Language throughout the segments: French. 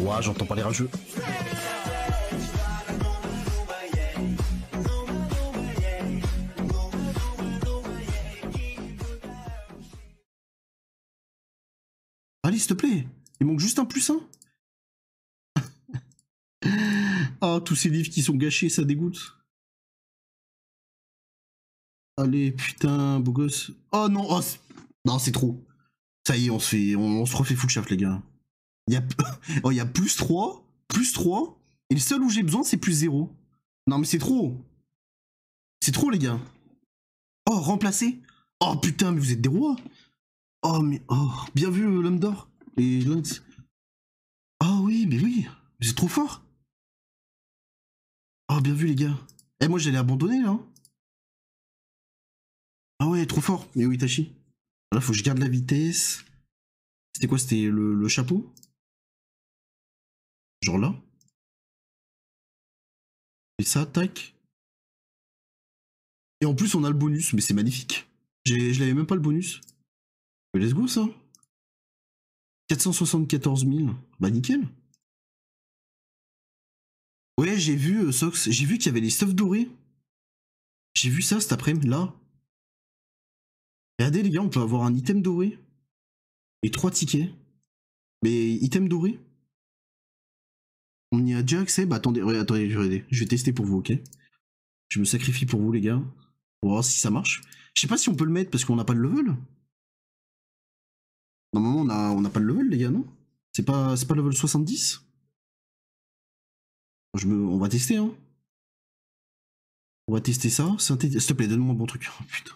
Ouah, j'entends pas les jeu. Allez, s'il te plaît, il manque juste un plus un. ah, tous ces livres qui sont gâchés, ça dégoûte. Allez, putain, beau gosse. Oh non, oh, non, c'est trop. Ça y est, on se fait, on, se refait full chef les gars. Oh, il y, a... plus 3, plus 3, et le seul où j'ai besoin, c'est plus 0. Non, mais c'est trop. C'est trop, les gars. Oh, remplacer. Oh, putain, mais vous êtes des rois. Oh, mais... Oh, bien vu, euh, l'homme d'or. Et Oh oui, mais oui. c'est trop fort. Oh, bien vu, les gars. Eh, moi, j'allais abandonner, là. Hein. Ah ouais, trop fort. Mais oui, Tachi. Là, faut que je garde la vitesse. C'était quoi C'était le chapeau Genre là Et ça, tac. Et en plus, on a le bonus, mais c'est magnifique. Je l'avais même pas le bonus. Mais let's go, ça. 474 000. Bah, nickel. Ouais, j'ai vu, euh, Sox, j'ai vu qu'il y avait les stuffs dorés. J'ai vu ça cet après-midi, là. Regardez, les gars, on peut avoir un item doré. Et trois tickets. Mais item doré on y a déjà accès Bah attendez, attendez, je vais, tester pour vous, ok Je me sacrifie pour vous, les gars. va voir si ça marche. Je sais pas si on peut le mettre parce qu'on n'a pas le level. Normalement, on a, on a pas le level, les gars, non C'est pas, pas level 70 je On va tester, hein. On va tester ça. S'il te plaît, donne-moi un bon truc. Oh, putain.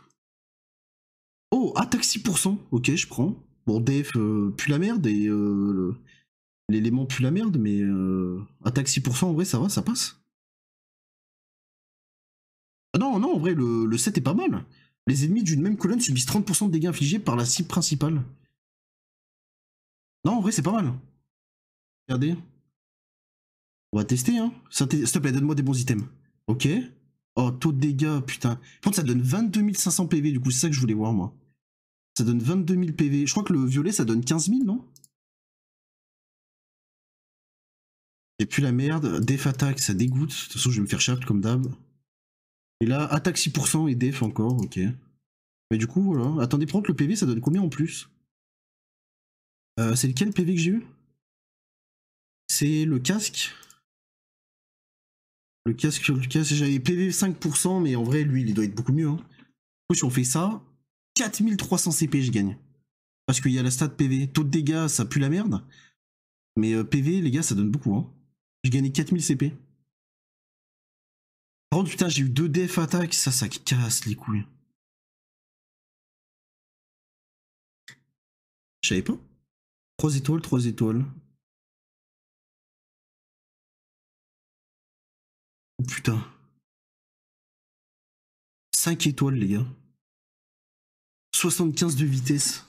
Oh, attaque ah, 6%. Ok, je prends. Bon, def, euh, plus la merde et... Euh, L'élément pue la merde, mais euh, attaque 6%, en vrai, ça va, ça passe. Ah non, non, en vrai, le, le 7 est pas mal. Les ennemis d'une même colonne subissent 30% de dégâts infligés par la cible principale. Non, en vrai, c'est pas mal. Regardez. On va tester, hein. S'il te plaît, donne-moi des bons items. Ok. Oh, taux de dégâts, putain. Par contre, ça donne 22 500 PV, du coup, c'est ça que je voulais voir, moi. Ça donne 22 000 PV. Je crois que le violet, ça donne 15 000, non Et puis la merde. Def attaque, ça dégoûte. De toute façon, je vais me faire charte comme d'hab. Et là, attaque 6% et def encore, ok. Mais du coup, voilà. Attendez, prendre le PV, ça donne combien en plus euh, C'est lequel PV que j'ai eu C'est le casque le casque, le casque, j'avais PV 5%, mais en vrai, lui, il doit être beaucoup mieux. Hein. si on fait ça, 4300 CP, je gagne. Parce qu'il y a la stat PV. Taux de dégâts, ça pue la merde. Mais euh, PV, les gars, ça donne beaucoup. Hein. J'ai gagné 4000 CP. Par contre, putain, j'ai eu deux def attaques. Ça, ça casse les couilles. Je savais pas. 3 étoiles, 3 étoiles. Oh, putain. 5 étoiles, les gars. 75 de vitesse.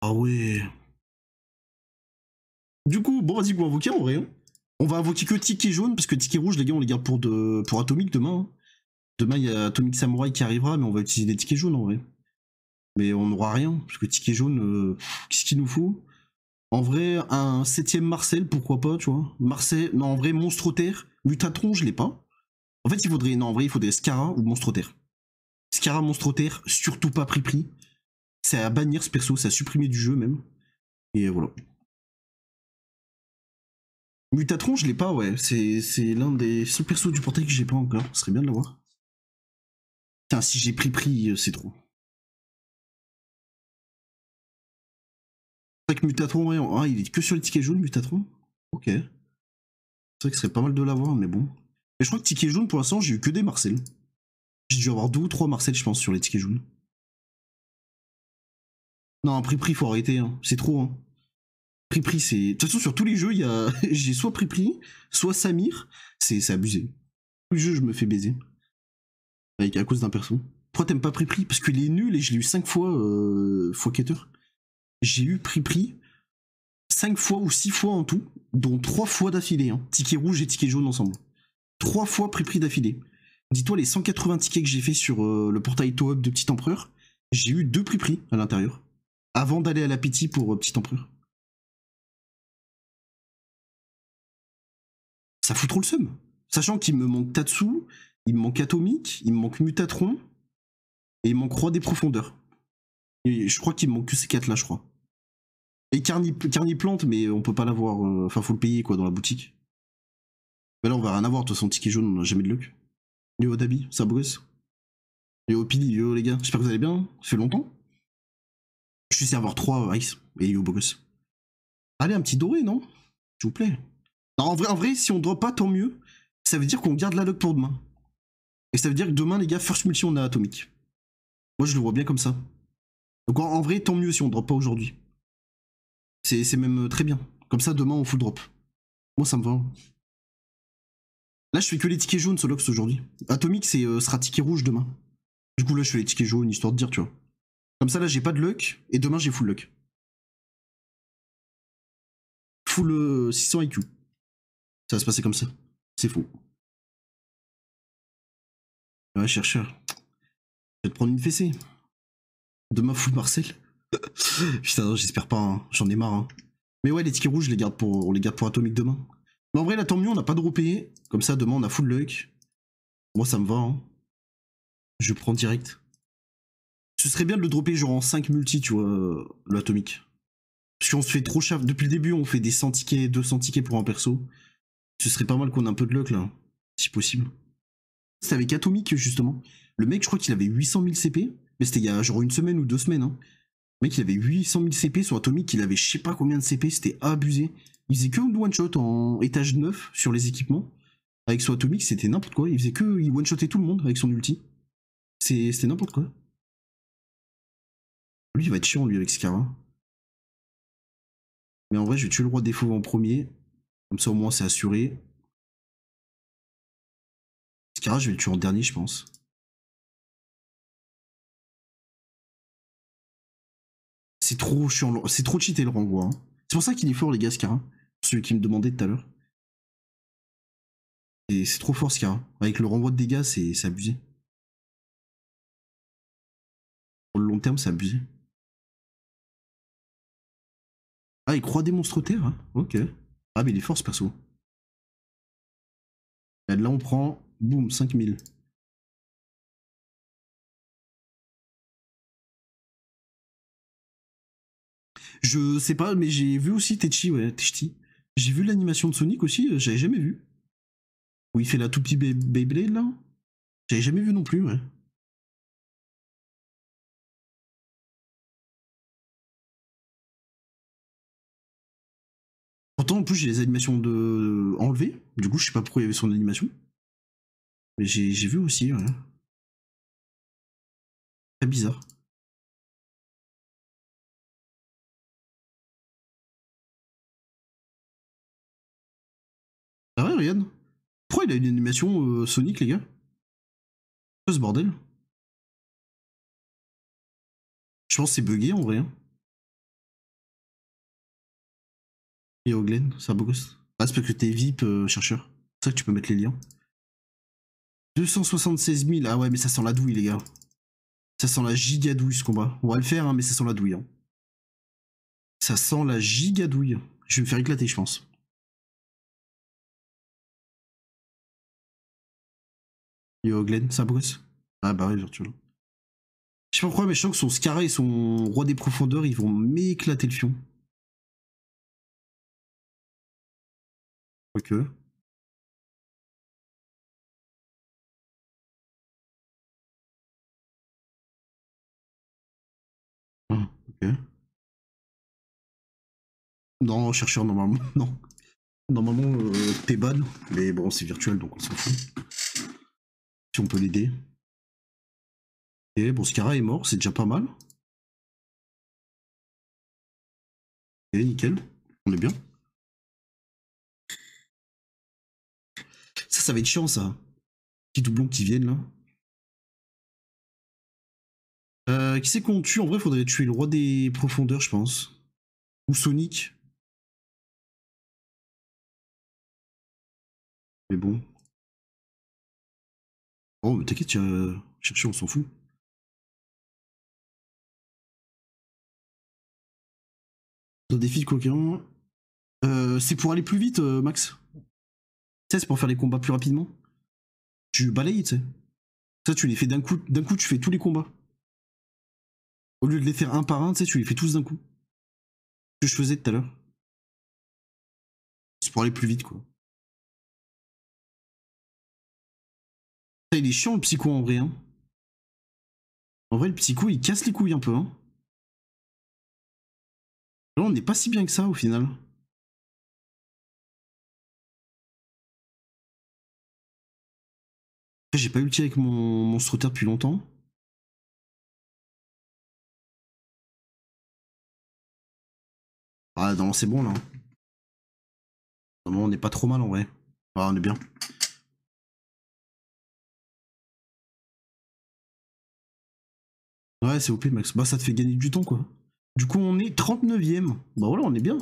Ah ouais. Du coup, bon, vas-y, va invoquer en hein. vrai. On va invoquer que ticket jaune, parce que ticket rouge, les gars, on les garde pour, de, pour Atomic demain. Hein. Demain, il y a Atomic Samouraï qui arrivera, mais on va utiliser des tickets jaunes en vrai. Mais on n'aura rien, parce que ticket jaune, euh, qu'est-ce qu'il nous faut En vrai, un 7 Marcel, pourquoi pas, tu vois. Marcel, non, en vrai, Monstre Terre, Mutatron, je l'ai pas. En fait, il faudrait, non, en vrai, il faudrait Scara ou Monstre Terre. Scara, Monstre Terre, surtout pas pris-pris. C'est à bannir ce perso, c'est à supprimer du jeu même. Et voilà. Mutatron, je l'ai pas, ouais. C'est l'un des seuls persos du portail que j'ai pas encore. Ce serait bien de l'avoir. Putain, si j'ai pris pris, euh, c'est trop. C'est vrai que Mutatron, ah, il est que sur les tickets jaunes, Mutatron Ok. C'est vrai que ce serait pas mal de l'avoir, mais bon. Mais je crois que tickets jaunes, pour l'instant, j'ai eu que des Marcel. J'ai dû avoir deux ou trois Marcel, je pense, sur les tickets jaunes. Non, prix prix, faut arrêter, hein. c'est trop. Hein. Pripri, c'est. De toute façon, sur tous les jeux, j'ai soit Pripri, soit Samir. C'est, abusé. Tous les jeux, je me fais baiser. Avec, à cause d'un perso. Pourquoi t'aimes pas Pripri Parce qu'il est nul et je l'ai eu 5 fois, euh, fois quêteur. J'ai eu Pripri 5 fois ou 6 fois en tout, dont 3 fois d'affilée. Hein. Ticket rouge et ticket jaune ensemble. 3 fois Pripri d'affilée. Dis-toi, les 180 tickets que j'ai fait sur euh, le portail Tohub de Petit Empereur, j'ai eu deux prix à l'intérieur. Avant d'aller à l'appétit pour euh, Petit Empereur. ça fout trop le seum. Sachant qu'il me manque Tatsu, il me manque Atomique, il me manque Mutatron, et il manque Roi des Profondeurs. je crois qu'il me manque que ces quatre-là, je crois. Et Carni Plante, mais on peut pas l'avoir. Euh, enfin, faut le payer, quoi, dans la boutique. Mais là, on va rien avoir, de toute façon, ticket jaune, on n'a jamais de luck. Yo, Dabi, ça bosse. Yo, Pili, yo, les gars, j'espère que vous allez bien. Ça fait longtemps. Je suis avoir 3, Ice, et yo, Bogus. Allez, un petit doré, non S'il vous plaît en vrai, en vrai, si on drop pas, tant mieux. Ça veut dire qu'on garde la luck pour demain. Et ça veut dire que demain, les gars, first multi, on a atomique. Moi, je le vois bien comme ça. Donc en, vrai, tant mieux si on drop pas aujourd'hui. C'est même euh, très bien. Comme ça, demain, on full drop. Moi, ça me va. Hein. Là, je fais que les tickets jaunes, Lux aujourd'hui. Atomique, c'est euh, sera ticket rouge demain. Du coup, là, je fais les tickets jaunes, histoire de dire, tu vois. Comme ça, là, j'ai pas de luck, et demain, j'ai full luck. Full 600 euh, IQ. Ça va se passer comme ça. C'est faux. Ouais, chercheur. Je vais te prendre une fessée. Demain, full Marcel. Putain, j'espère pas, hein. j'en ai marre. Hein. Mais ouais, les tickets rouges, on les garde pour atomique demain. Mais en vrai, là, tant mieux, on n'a pas droppé, Comme ça, demain, on a full luck. Moi, ça me va. Hein. Je prends direct. Ce serait bien de le dropper genre en 5 multi, tu vois, euh, l'atomique. Parce qu'on se fait trop chaf. Depuis le début, on fait des 100 tickets, 200 tickets pour un perso. Ce serait pas mal qu'on ait un peu de luck là, si possible. C'était avec Atomic justement. Le mec, je crois qu'il avait 800 000 CP, mais c'était il y a genre une semaine ou deux semaines. Hein. Le mec, il avait 800 000 CP sur Atomic, il avait je sais pas combien de CP, c'était abusé. Il faisait que one-shot en étage 9 sur les équipements. Avec son Atomic, c'était n'importe quoi. Il faisait que. Il one-shotait tout le monde avec son ulti. C'était n'importe quoi. Lui, il va être chiant, lui, avec Scara. Mais en vrai, je vais tuer le roi des fauves en premier. Comme ça, au moins, c'est assuré. Scara, je vais le tuer en dernier, je pense. C'est trop c'est trop cheaté le renvoi. Hein. C'est pour ça qu'il est fort, les gars, Scara. Celui qui me demandait tout à l'heure. c'est trop fort, Scara. Avec le renvoi de dégâts, c'est abusé. Pour le long terme, c'est abusé. Ah, il croit des monstres terre, hein. ok. Ah mais il est fort ce perso. Là, on prend, boum, 5000. Je sais pas, mais j'ai vu aussi Techi, ouais, Tetchi. J'ai vu l'animation de Sonic aussi, euh, j'avais jamais vu. Où il fait la tout petit Beyblade là. J'avais jamais vu non plus, ouais. en plus, j'ai les animations de... enlevées. Du coup, je sais pas pourquoi il y avait son animation. Mais j'ai vu aussi, Très bizarre. Ah ouais, Pourquoi il a une animation euh, Sonic, les gars quest ce bordel Je pense que c'est bugué en vrai. Hein. Yo Glen, ça Ah, c'est parce que t'es VIP, euh, chercheur. C'est ça que tu peux mettre les liens. 276 000. Ah ouais, mais ça sent la douille, les gars. Ça sent la gigadouille, ce combat. On va le faire, hein, mais ça sent la douille. Hein. Ça sent la gigadouille. Je vais me faire éclater, je pense. Yo, Glen, ça gosse. Ah bah ouais, virtuel. Je sais pas pourquoi, mais je sens que son Scaré et son Roi des Profondeurs, ils vont m'éclater le fion. que ah, OK. Non, chercheur, normalement, non. Normalement, euh, t'es ban, mais bon, c'est virtuel, donc on s'en fout. Si on peut l'aider. Et bon, Scara est mort, c'est déjà pas mal. Et nickel, on est bien. ça va être chiant ça. Petit doublon qui viennent là. Euh, qui c'est qu'on tue En vrai, faudrait tuer le roi des profondeurs, je pense. Ou Sonic. Mais bon. Oh, mais t'inquiète, chercher, on s'en fout. Dans défi de coquin. Euh, c'est pour aller plus vite, euh, Max. Tu sais, c'est pour faire les combats plus rapidement. Tu balayes, tu sais. Ça, tu les fais d'un coup, d'un coup, tu fais tous les combats. Au lieu de les faire un par un, tu sais, tu les fais tous d'un coup. Ce que je faisais tout à l'heure. C'est pour aller plus vite, quoi. Ça, il est chiant, le psycho, en vrai, hein. En vrai, le psycho, il casse les couilles un peu, hein. Là, on n'est pas si bien que ça, au final. j'ai pas ulti avec mon, mon terre depuis longtemps. Ah non, c'est bon là. Non, on est pas trop mal en vrai. Ah, on est bien. Ouais, c'est OP Max. Bah ça te fait gagner du temps quoi. Du coup on est 39ème. Bah voilà, on est bien.